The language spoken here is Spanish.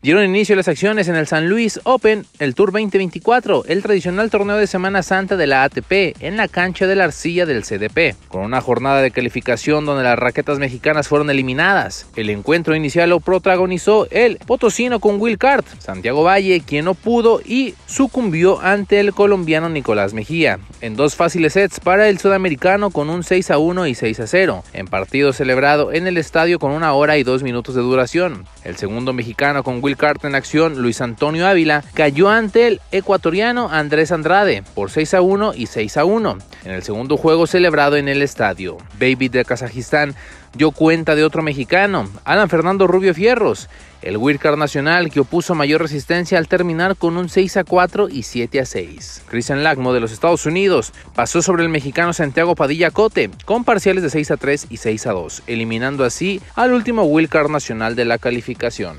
Dieron inicio las acciones en el San Luis Open, el Tour 2024, el tradicional torneo de Semana Santa de la ATP, en la cancha de la arcilla del CDP, con una jornada de calificación donde las raquetas mexicanas fueron eliminadas. El encuentro inicial lo protagonizó el potosino con Will Cart, Santiago Valle, quien no pudo y sucumbió ante el colombiano Nicolás Mejía, en dos fáciles sets para el sudamericano con un 6 a 1 y 6 a 0, en partido celebrado en el estadio con una hora y dos minutos de duración. El segundo mexicano con Will wildcard en acción Luis Antonio Ávila cayó ante el ecuatoriano Andrés Andrade por 6 a 1 y 6 a 1 en el segundo juego celebrado en el estadio. Baby de Kazajistán dio cuenta de otro mexicano, Alan Fernando Rubio Fierros, el wildcard nacional que opuso mayor resistencia al terminar con un 6 a 4 y 7 a 6. Christian Lagmo de los Estados Unidos pasó sobre el mexicano Santiago Padilla Cote con parciales de 6 a 3 y 6 a 2, eliminando así al último wildcard nacional de la calificación.